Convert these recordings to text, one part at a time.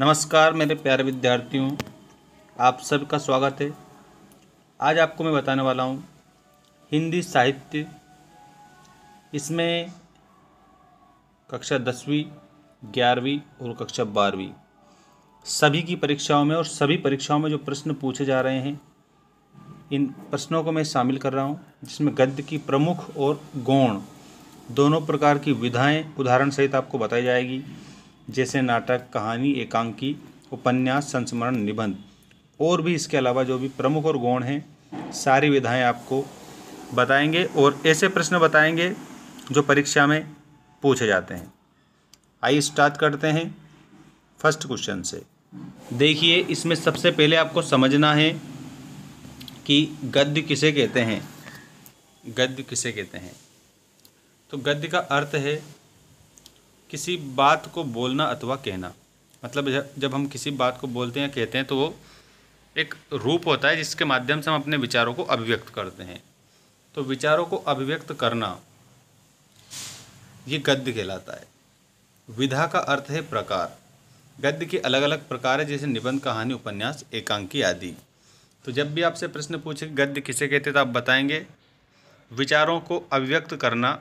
नमस्कार मेरे प्यारे विद्यार्थियों आप सबका स्वागत है आज आपको मैं बताने वाला हूँ हिंदी साहित्य इसमें कक्षा दसवीं ग्यारहवीं और कक्षा बारहवीं सभी की परीक्षाओं में और सभी परीक्षाओं में जो प्रश्न पूछे जा रहे हैं इन प्रश्नों को मैं शामिल कर रहा हूँ जिसमें गद्य की प्रमुख और गौण दोनों प्रकार की विधाएं उदाहरण सहित आपको बताई जाएगी जैसे नाटक कहानी एकांकी उपन्यास संस्मरण निबंध और भी इसके अलावा जो भी प्रमुख और गौण हैं सारी विधाएं आपको बताएंगे और ऐसे प्रश्न बताएंगे जो परीक्षा में पूछे जाते हैं आइए स्टार्ट करते हैं फर्स्ट क्वेश्चन से देखिए इसमें सबसे पहले आपको समझना है कि गद्य किसे कहते हैं गद्य किसे कहते हैं तो गद्य का अर्थ है किसी बात को बोलना अथवा कहना मतलब जब हम किसी बात को बोलते हैं कहते हैं तो वो एक रूप होता है जिसके माध्यम से हम अपने विचारों को अभिव्यक्त करते हैं तो विचारों को अभिव्यक्त करना ये गद्य कहलाता है विधा का अर्थ है प्रकार गद्य के अलग अलग प्रकार है जैसे निबंध कहानी उपन्यास एकांकी आदि तो जब भी आपसे प्रश्न पूछे गद्य किसे कहते हैं तो आप बताएंगे विचारों को अभिव्यक्त करना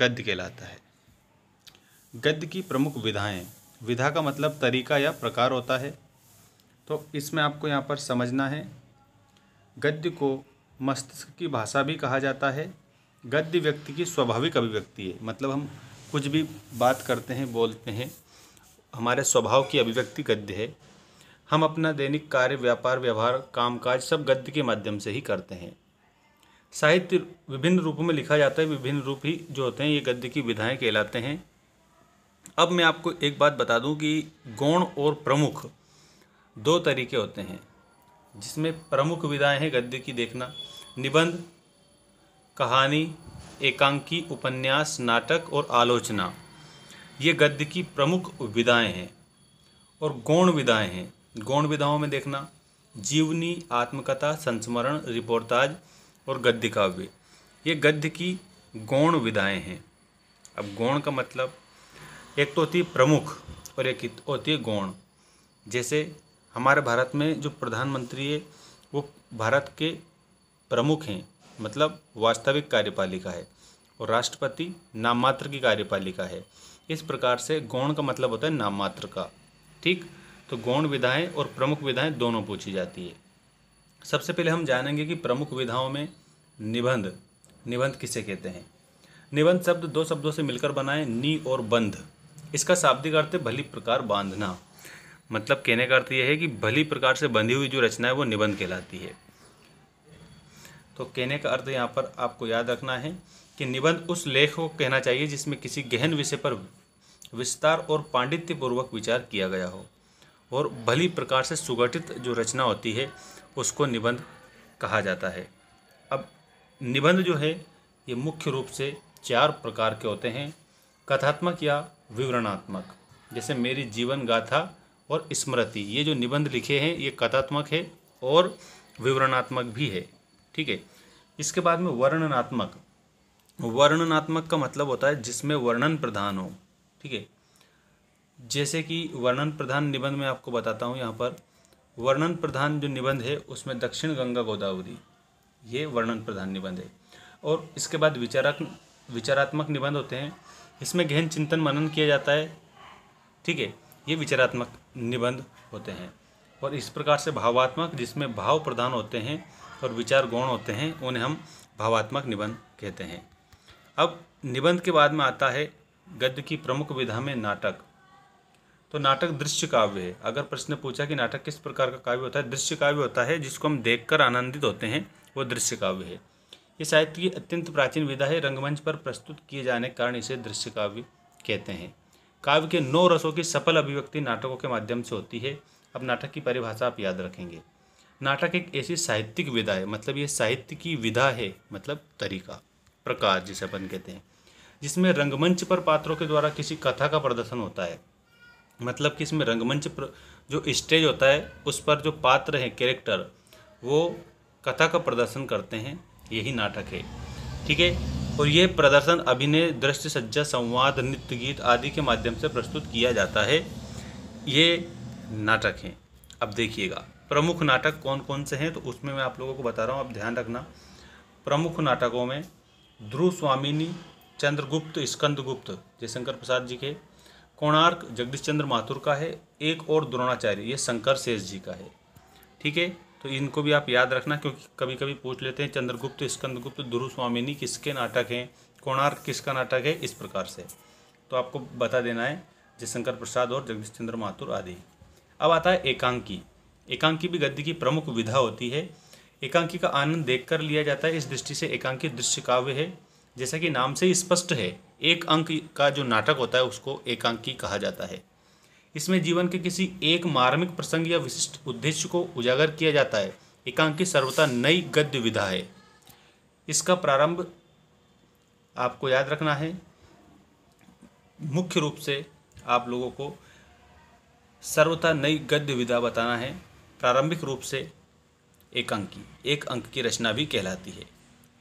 गद्य कहलाता है गद्य की प्रमुख विधाएं विधा का मतलब तरीका या प्रकार होता है तो इसमें आपको यहाँ पर समझना है गद्य को मस्तिष्क की भाषा भी कहा जाता है गद्य व्यक्ति की स्वाभाविक अभिव्यक्ति है मतलब हम कुछ भी बात करते हैं बोलते हैं हमारे स्वभाव की अभिव्यक्ति गद्य है हम अपना दैनिक कार्य व्यापार व्यवहार कामकाज सब गद्य के माध्यम से ही करते हैं साहित्य विभिन्न रूपों में लिखा जाता है विभिन्न रूप ही जो होते हैं ये गद्य की विधाएं कहलाते हैं अब मैं आपको एक बात बता दूं कि गौण और प्रमुख दो तरीके होते हैं जिसमें प्रमुख विधाएं हैं गद्य की देखना निबंध कहानी एकांकी उपन्यास नाटक और आलोचना ये गद्य की प्रमुख विधाएं हैं और गौण विधाएं हैं गौण विधाओं में देखना जीवनी आत्मकथा संस्मरण रिपोर्टाज और गद्य काव्य ये गद्य की गौण विधाएं हैं अब गौण का मतलब एक तो होती है प्रमुख और एक होती है गौण जैसे हमारे भारत में जो प्रधानमंत्री है वो भारत के प्रमुख हैं मतलब वास्तविक कार्यपालिका है और राष्ट्रपति नाममात्र की कार्यपालिका है इस प्रकार से गौण का मतलब होता है नाममात्र का ठीक तो गौण विधाएं और प्रमुख विधाएं दोनों पूछी जाती है सबसे पहले हम जानेंगे कि प्रमुख विधाओं में निबंध निबंध किसे कहते हैं निबंध शब्द दो शब्दों से मिलकर बनाए नी और बंध इसका शाब्दिक अर्थ है भली प्रकार बांधना मतलब कहने का अर्थ यह है कि भली प्रकार से बंधी हुई जो रचना है वो निबंध कहलाती है तो कहने का अर्थ यहाँ पर आपको याद रखना है कि निबंध उस लेख को कहना चाहिए जिसमें किसी गहन विषय पर विस्तार और पांडित्यपूर्वक विचार किया गया हो और भली प्रकार से सुगठित जो रचना होती है उसको निबंध कहा जाता है अब निबंध जो है ये मुख्य रूप से चार प्रकार के होते हैं कथात्मक या विवरणात्मक जैसे मेरी जीवन गाथा और स्मृति ये जो निबंध लिखे हैं ये कथात्मक है और विवरणात्मक भी है ठीक है इसके बाद में वर्णनात्मक वर्णनात्मक का मतलब होता है जिसमें वर्णन प्रधान हो ठीक है जैसे कि वर्णन प्रधान निबंध में आपको बताता हूँ यहाँ पर वर्णन प्रधान जो निबंध है उसमें दक्षिण गंगा गोदावरी ये वर्णन प्रधान निबंध है और इसके बाद विचारक विचारात्मक निबंध होते हैं इसमें गहन चिंतन मनन किया जाता है ठीक है ये विचारात्मक निबंध होते हैं और इस प्रकार से भावात्मक जिसमें भाव प्रधान होते हैं और विचार गौण होते हैं उन्हें हम भावात्मक निबंध कहते हैं अब निबंध के बाद में आता है गद्य की प्रमुख विधा में नाटक तो नाटक दृश्य काव्य है अगर प्रश्न पूछा कि नाटक किस प्रकार का काव्य होता है दृश्य काव्य होता है जिसको हम देखकर आनंदित होते हैं वो दृश्य काव्य है ये साहित्य की अत्यंत प्राचीन विधा है रंगमंच पर प्रस्तुत किए जाने के कारण इसे दृश्य काव्य कहते हैं काव्य के नौ रसों की सफल अभिव्यक्ति नाटकों के माध्यम से होती है अब नाटक की परिभाषा आप याद रखेंगे नाटक एक ऐसी साहित्यिक विधा है मतलब ये साहित्य की विधा है मतलब तरीका प्रकार जिसे अपन कहते हैं जिसमें रंगमंच पर पात्रों के द्वारा किसी कथा का प्रदर्शन होता है मतलब कि इसमें रंगमंच पर जो स्टेज होता है उस पर जो पात्र हैं कैरेक्टर वो कथा का प्रदर्शन करते हैं यही नाटक है ठीक है और ये प्रदर्शन अभिनय दृश्य सज्जा संवाद नृत्य गीत आदि के माध्यम से प्रस्तुत किया जाता है ये नाटक हैं अब देखिएगा प्रमुख नाटक कौन कौन से हैं तो उसमें मैं आप लोगों को बता रहा हूँ आप ध्यान रखना प्रमुख नाटकों में ध्रुव स्वामिनी चंद्रगुप्त स्कंदगुप्त जयशंकर प्रसाद जी के कोणार्क जगदीश चंद्र माथुर का है एक और द्रोणाचार्य ये शंकर शेष जी का है ठीक है तो इनको भी आप याद रखना क्योंकि कभी कभी पूछ लेते हैं चंद्रगुप्त स्कंदगुप्त ध्रुव स्वामिनी किसके नाटक हैं कोणार्क किसका नाटक है इस प्रकार से तो आपको बता देना है जयशंकर प्रसाद और जगदीश चंद्र माथुर आदि अब आता है एकांकी एकांकी भी गद्य की प्रमुख विधा होती है एकांकी का आनंद देख लिया जाता है इस दृष्टि से एकांकी दृश्य काव्य है जैसा कि नाम से स्पष्ट है एक अंक का जो नाटक होता है उसको एकांकी कहा जाता है इसमें जीवन के किसी एक मार्मिक प्रसंग या विशिष्ट उद्देश्य को उजागर किया जाता है एकांकी सर्वथा नई गद्य विधा है इसका प्रारंभ आपको याद रखना है मुख्य रूप से आप लोगों को सर्वथा नई गद्य विधा बताना है प्रारंभिक रूप से एक एक अंक की रचना भी कहलाती है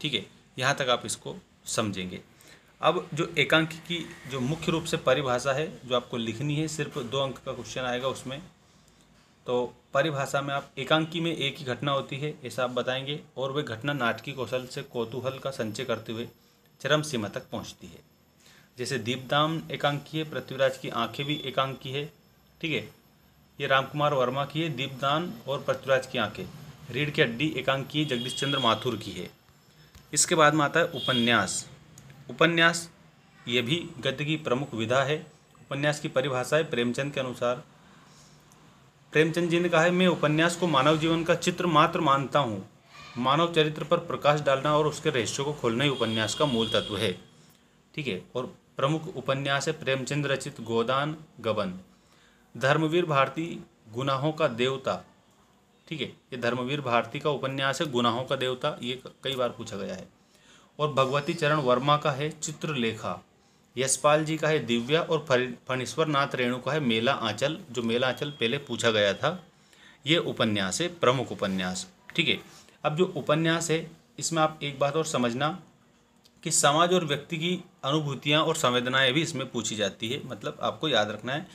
ठीक है यहाँ तक आप इसको समझेंगे अब जो एकांक की जो मुख्य रूप से परिभाषा है जो आपको लिखनी है सिर्फ दो अंक का क्वेश्चन आएगा उसमें तो परिभाषा में आप एकांकी में एक ही घटना होती है ऐसा आप बताएंगे और वह घटना नाटकीय कौशल से कौतूहल का संचय करते हुए चरम सीमा तक पहुंचती है जैसे दीपदाम एकांकी है पृथ्वीराज की आंखें भी एकांकी है ठीक है ये रामकुमार वर्मा की है दीपदान और पृथ्वीराज की आंखें रीढ़ की हड्डी एकांकी जगदीश चंद्र माथुर की है इसके बाद में आता है उपन्यास उपन्यास ये भी गद्य की प्रमुख विधा है उपन्यास की परिभाषा है प्रेमचंद के अनुसार प्रेमचंद जी ने कहा है मैं उपन्यास को मानव जीवन का चित्र मात्र मानता हूँ मानव चरित्र पर प्रकाश डालना और उसके रहस्यों को खोलना ही उपन्यास का मूल तत्व है ठीक है और प्रमुख उपन्यास है प्रेमचंद रचित गोदान गबन धर्मवीर भारती गुनाहों का देवता ठीक है ये धर्मवीर भारती का उपन्यास है गुनाहों का देवता ये कई बार पूछा गया है और भगवती चरण वर्मा का है चित्रलेखा यशपाल जी का है दिव्या और फणीश्वर नाथ रेणु का है मेला आंचल जो मेला आंचल पहले पूछा गया था ये उपन्यास है प्रमुख उपन्यास ठीक है अब जो उपन्यास है इसमें आप एक बात और समझना कि समाज और व्यक्ति की अनुभूतियाँ और संवेदनाएँ भी इसमें पूछी जाती है मतलब आपको याद रखना है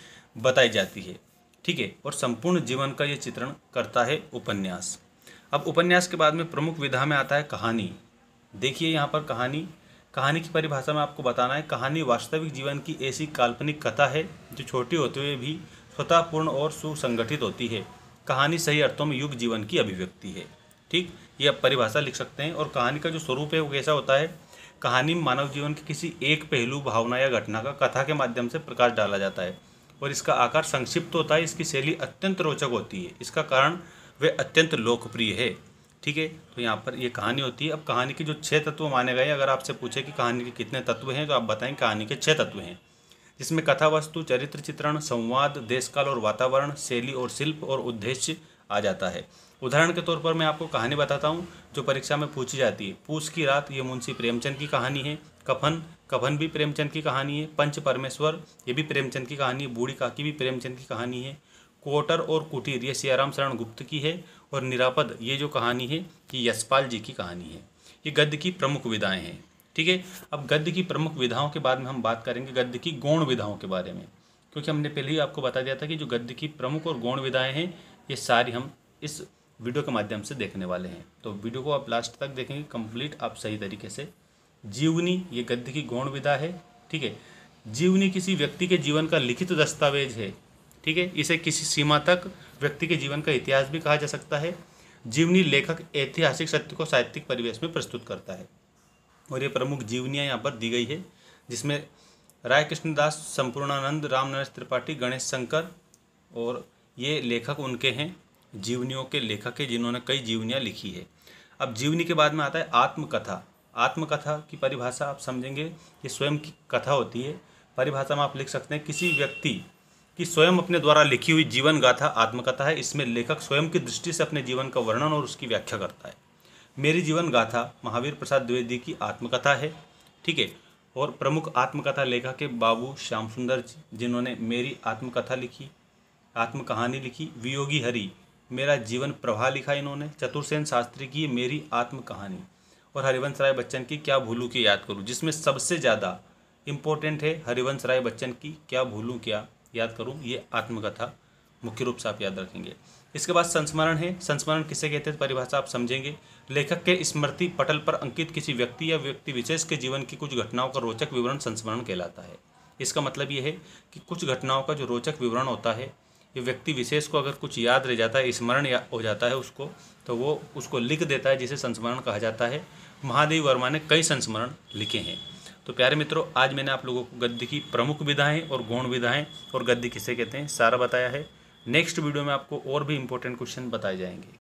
बताई जाती है ठीक है और संपूर्ण जीवन का ये चित्रण करता है उपन्यास अब उपन्यास के बाद में प्रमुख विधा में आता है कहानी देखिए यहाँ पर कहानी कहानी की परिभाषा में आपको बताना है कहानी वास्तविक जीवन की ऐसी काल्पनिक कथा है जो छोटी होते हुए भी स्वतःपूर्ण और सुसंगठित होती है कहानी सही अर्थों में युग जीवन की अभिव्यक्ति है ठीक ये आप परिभाषा लिख सकते हैं और कहानी का जो स्वरूप है वो कैसा होता है कहानी में मानव जीवन के किसी एक पहलू भावना या घटना का कथा के माध्यम से प्रकाश डाला जाता है और इसका आकार संक्षिप्त होता है इसकी शैली अत्यंत रोचक होती है इसका कारण वे अत्यंत लोकप्रिय है ठीक है तो यहाँ पर ये कहानी होती है अब कहानी के जो छः तत्व माने गए अगर आपसे पूछे कि कहानी के कितने तत्व हैं तो आप बताएं कहानी के छः तत्व हैं जिसमें कथा वस्तु चरित्र चित्रण संवाद देशकाल और वातावरण शैली और शिल्प और उद्देश्य आ जाता है उदाहरण के तौर पर मैं आपको कहानी बताता हूँ जो परीक्षा में पूछी जाती है पूछ की रात ये मुंशी प्रेमचंद की कहानी है कफन कफन भी प्रेमचंद की कहानी है पंच परमेश्वर ये भी प्रेमचंद की कहानी है बूढ़ी काकी भी प्रेमचंद की कहानी है कोटर और कुटीर ये सियाराम शरण गुप्त की है और निरापद ये जो कहानी है ये यशपाल जी की कहानी है ये गद्य की प्रमुख विधाएँ हैं ठीक है अब गद्य की प्रमुख विधाओं के बाद में हम बात करेंगे गद्य की गौण विधाओं के बारे में क्योंकि हमने पहले ही आपको बता दिया था कि जो गद्य की प्रमुख और गौण विधाएँ हैं ये सारी हम इस वीडियो के माध्यम से देखने वाले हैं तो वीडियो को आप लास्ट तक देखेंगे कंप्लीट आप सही तरीके से जीवनी ये गद्य की गौण विधा है ठीक है जीवनी किसी व्यक्ति के जीवन का लिखित दस्तावेज है ठीक है इसे किसी सीमा तक व्यक्ति के जीवन का इतिहास भी कहा जा सकता है जीवनी लेखक ऐतिहासिक सत्य को साहित्यिक परिवेश में प्रस्तुत करता है और ये प्रमुख जीवनियाँ यहाँ पर दी गई है जिसमें राय कृष्णदास संपूर्णानंद रामनरेश त्रिपाठी गणेश शंकर और ये लेखक उनके हैं जीवनियों के लेखक हैं जिन्होंने कई जीवनियाँ लिखी है अब जीवनी के बाद में आता है आत्मकथा आत्मकथा की परिभाषा आप समझेंगे कि स्वयं की कथा होती है परिभाषा में आप लिख सकते हैं किसी व्यक्ति कि स्वयं अपने द्वारा लिखी हुई जीवन गाथा आत्मकथा है इसमें लेखक स्वयं की दृष्टि से अपने जीवन का वर्णन और उसकी व्याख्या करता है मेरी जीवन गाथा महावीर प्रसाद द्विवेदी की आत्मकथा है ठीक है और प्रमुख आत्मकथा लेखक है बाबू श्याम सुंदर जी जिन्होंने मेरी आत्मकथा लिखी आत्मकहानी लिखी वियोगी हरि मेरा जीवन प्रभा लिखा इन्होंने चतुर्सेन शास्त्री की मेरी आत्मकहानी और हरिवंश राय बच्चन की क्या भूलू की याद करूँ जिसमें सबसे ज़्यादा इम्पोर्टेंट है हरिवंश राय बच्चन की क्या भूलूँ क्या याद करूँ ये आत्मकथा मुख्य रूप से आप याद रखेंगे इसके बाद संस्मरण है संस्मरण किसे कहते हैं परिभाषा आप समझेंगे लेखक के स्मृति पटल पर अंकित किसी व्यक्ति या व्यक्ति विशेष के जीवन की कुछ घटनाओं का रोचक विवरण संस्मरण कहलाता है इसका मतलब यह है कि कुछ घटनाओं का जो रोचक विवरण होता है ये व्यक्ति विशेष को अगर कुछ याद रह जाता है स्मरण हो जाता है उसको तो वो उसको लिख देता है जिसे संस्मरण कहा जाता है महादेव वर्मा ने कई संस्मरण लिखे हैं तो प्यारे मित्रों आज मैंने आप लोगों को गद्य की प्रमुख विधाएँ और गौण विधाएँ और गद्य किसे कहते हैं सारा बताया है नेक्स्ट वीडियो में आपको और भी इंपॉर्टेंट क्वेश्चन बताए जाएंगे